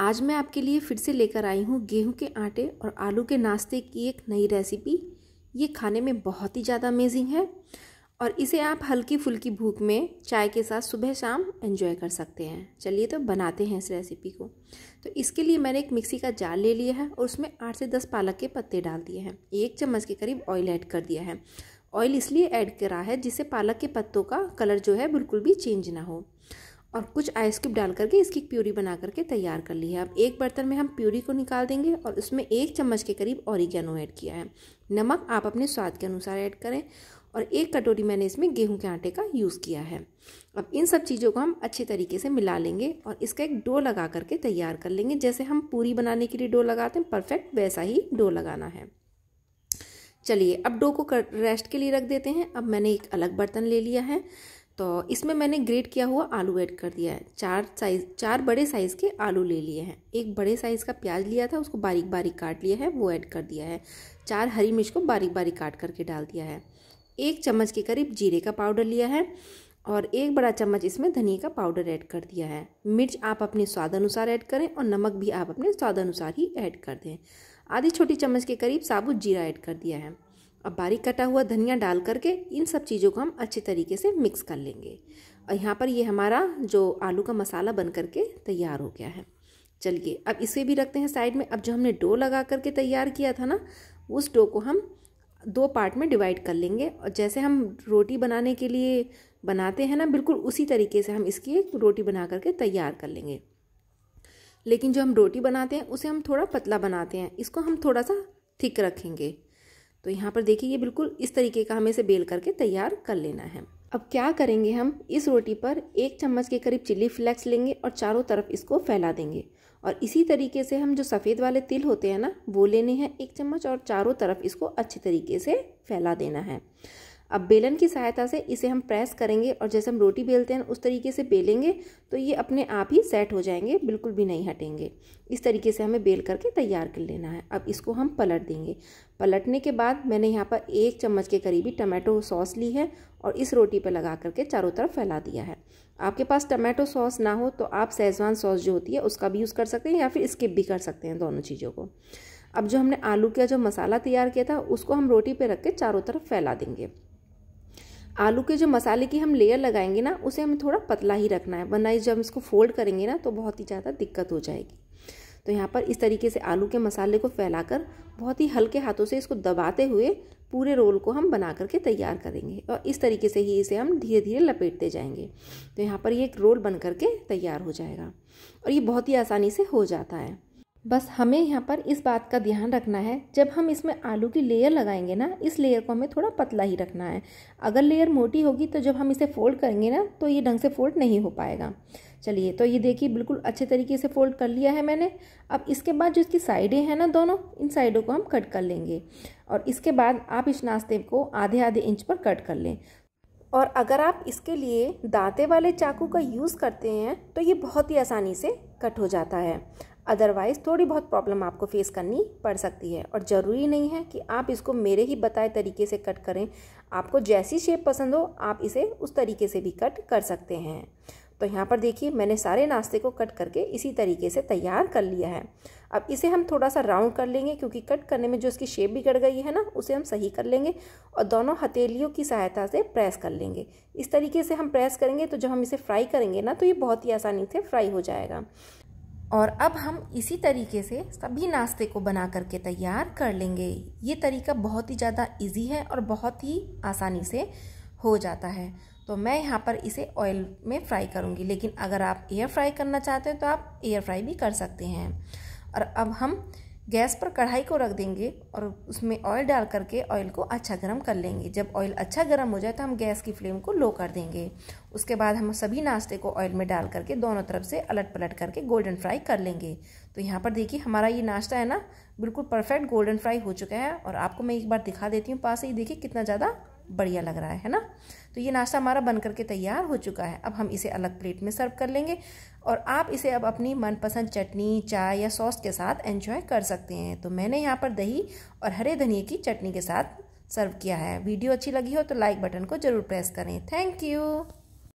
आज मैं आपके लिए फिर से लेकर आई हूँ गेहूँ के आटे और आलू के नाश्ते की एक नई रेसिपी ये खाने में बहुत ही ज़्यादा अमेजिंग है और इसे आप हल्की फुल्की भूख में चाय के साथ सुबह शाम एंजॉय कर सकते हैं चलिए तो बनाते हैं इस रेसिपी को तो इसके लिए मैंने एक मिक्सी का जार ले लिया है और उसमें आठ से दस पालक के पत्ते डाल दिए हैं एक चम्मच के करीब ऑयल ऐड कर दिया है ऑयल इसलिए ऐड करा है जिससे पालक के पत्तों का कलर जो है बिल्कुल भी चेंज ना हो और कुछ आइस क्यूब डाल करके इसकी प्यूरी बना करके तैयार कर ली है अब एक बर्तन में हम प्यूरी को निकाल देंगे और उसमें एक चम्मच के करीब ऑरिगेनो ऐड किया है नमक आप अपने स्वाद के अनुसार ऐड करें और एक कटोरी मैंने इसमें गेहूं के आटे का यूज़ किया है अब इन सब चीज़ों को हम अच्छे तरीके से मिला लेंगे और इसका एक डो लगा करके तैयार कर लेंगे जैसे हम पूरी बनाने के लिए डो लगाते हैं परफेक्ट वैसा ही डो लगाना है चलिए अब डो को रेस्ट के लिए रख देते हैं अब मैंने एक अलग बर्तन ले लिया है तो इसमें मैंने ग्रेट किया हुआ आलू ऐड कर दिया है चार साइज़ चार बड़े साइज़ के आलू ले लिए हैं एक बड़े साइज़ का प्याज लिया था उसको बारीक बारीक काट लिया है वो ऐड कर दिया है चार हरी मिर्च को बारीक बारीक काट करके डाल दिया है एक चम्मच के करीब जीरे का पाउडर लिया है और एक बड़ा चम्मच इसमें धनिया का पाउडर ऐड कर दिया है मिर्च आप अपने स्वाद अनुसार ऐड करें और नमक भी आप अपने स्वाद अनुसार ही ऐड कर दें आधी छोटी चम्मच के करीब साबुत जीरा ऐड कर दिया है अब बारीक कटा हुआ धनिया डाल करके इन सब चीज़ों को हम अच्छे तरीके से मिक्स कर लेंगे और यहाँ पर ये हमारा जो आलू का मसाला बन करके तैयार हो गया है चलिए अब इसे भी रखते हैं साइड में अब जो हमने डो लगा करके तैयार किया था ना उस डो को हम दो पार्ट में डिवाइड कर लेंगे और जैसे हम रोटी बनाने के लिए बनाते हैं ना बिल्कुल उसी तरीके से हम इसकी एक रोटी बना करके तैयार कर लेंगे लेकिन जो हम रोटी बनाते हैं उसे हम थोड़ा पतला बनाते हैं इसको हम थोड़ा सा थिक रखेंगे तो यहाँ पर देखिए ये बिल्कुल इस तरीके का हमें इसे बेल करके तैयार कर लेना है अब क्या करेंगे हम इस रोटी पर एक चम्मच के करीब चिली फ्लेक्स लेंगे और चारों तरफ इसको फैला देंगे और इसी तरीके से हम जो सफ़ेद वाले तिल होते हैं ना वो लेने हैं एक चम्मच और चारों तरफ इसको अच्छे तरीके से फैला देना है अब बेलन की सहायता से इसे हम प्रेस करेंगे और जैसे हम रोटी बेलते हैं उस तरीके से बेलेंगे तो ये अपने आप ही सेट हो जाएंगे बिल्कुल भी नहीं हटेंगे इस तरीके से हमें बेल करके तैयार कर लेना है अब इसको हम पलट देंगे पलटने के बाद मैंने यहाँ पर एक चम्मच के करीबी टमाटो सॉस ली है और इस रोटी पर लगा करके चारों तरफ फैला दिया है आपके पास टमाटो सॉस ना हो तो आप सेजवान सॉस जो होती है उसका भी यूज़ कर सकते हैं या फिर स्किप भी कर सकते हैं दोनों चीज़ों को अब जो हमने आलू का जो मसाला तैयार किया था उसको हम रोटी पे रख के चारों तरफ फैला देंगे आलू के जो मसाले की हम लेयर लगाएंगे ना उसे हमें थोड़ा पतला ही रखना है वरना जब इसको फोल्ड करेंगे ना तो बहुत ही ज़्यादा दिक्कत हो जाएगी तो यहाँ पर इस तरीके से आलू के मसाले को फैलाकर बहुत ही हल्के हाथों से इसको दबाते हुए पूरे रोल को हम बना करके तैयार करेंगे और इस तरीके से ही इसे हम धीरे धीरे लपेटते जाएंगे तो यहाँ पर ये एक रोल बन करके तैयार हो जाएगा और ये बहुत ही आसानी से हो जाता है बस हमें यहाँ पर इस बात का ध्यान रखना है जब हम इसमें आलू की लेयर लगाएंगे ना इस लेयर को हमें थोड़ा पतला ही रखना है अगर लेयर मोटी होगी तो जब हम इसे फोल्ड करेंगे ना तो ये ढंग से फोल्ड नहीं हो पाएगा चलिए तो ये देखिए बिल्कुल अच्छे तरीके से फोल्ड कर लिया है मैंने अब इसके बाद जो इसकी साइडें हैं ना दोनों इन साइडों को हम कट कर लेंगे और इसके बाद आप इस नाश्ते को आधे आधे इंच पर कट कर लें और अगर आप इसके लिए दाँते वाले चाकू का यूज़ करते हैं तो ये बहुत ही आसानी से कट हो जाता है अदरवाइज़ थोड़ी बहुत प्रॉब्लम आपको फेस करनी पड़ सकती है और ज़रूरी नहीं है कि आप इसको मेरे ही बताए तरीके से कट करें आपको जैसी शेप पसंद हो आप इसे उस तरीके से भी कट कर सकते हैं तो यहाँ पर देखिए मैंने सारे नाश्ते को कट करके इसी तरीके से तैयार कर लिया है अब इसे हम थोड़ा सा राउंड कर लेंगे क्योंकि कट करने में जो इसकी शेप बिगड़ गई है ना उसे हम सही कर लेंगे और दोनों हथेलियों की सहायता से प्रेस कर लेंगे इस तरीके से हम प्रेस करेंगे तो जब हम इसे फ्राई करेंगे ना तो ये बहुत ही आसानी से फ्राई हो जाएगा और अब हम इसी तरीके से सभी नाश्ते को बना करके तैयार कर लेंगे ये तरीका बहुत ही ज़्यादा इजी है और बहुत ही आसानी से हो जाता है तो मैं यहाँ पर इसे ऑयल में फ्राई करूँगी लेकिन अगर आप एयर फ्राई करना चाहते हैं तो आप एयर फ्राई भी कर सकते हैं और अब हम गैस पर कढ़ाई को रख देंगे और उसमें ऑयल डाल करके ऑयल को अच्छा गर्म कर लेंगे जब ऑयल अच्छा गर्म हो जाए तो हम गैस की फ्लेम को लो कर देंगे उसके बाद हम सभी नाश्ते को ऑयल में डाल करके दोनों तरफ से अलट पलट करके गोल्डन फ्राई कर लेंगे तो यहाँ पर देखिए हमारा ये नाश्ता है ना बिल्कुल परफेक्ट गोल्डन फ्राई हो चुका है और आपको मैं एक बार दिखा देती हूँ पास ही देखिए कितना ज़्यादा बढ़िया लग रहा है ना तो ये नाश्ता हमारा बन करके तैयार हो चुका है अब हम इसे अलग प्लेट में सर्व कर लेंगे और आप इसे अब अपनी मनपसंद चटनी चाय या सॉस के साथ एंजॉय कर सकते हैं तो मैंने यहाँ पर दही और हरे धनिए की चटनी के साथ सर्व किया है वीडियो अच्छी लगी हो तो लाइक बटन को ज़रूर प्रेस करें थैंक यू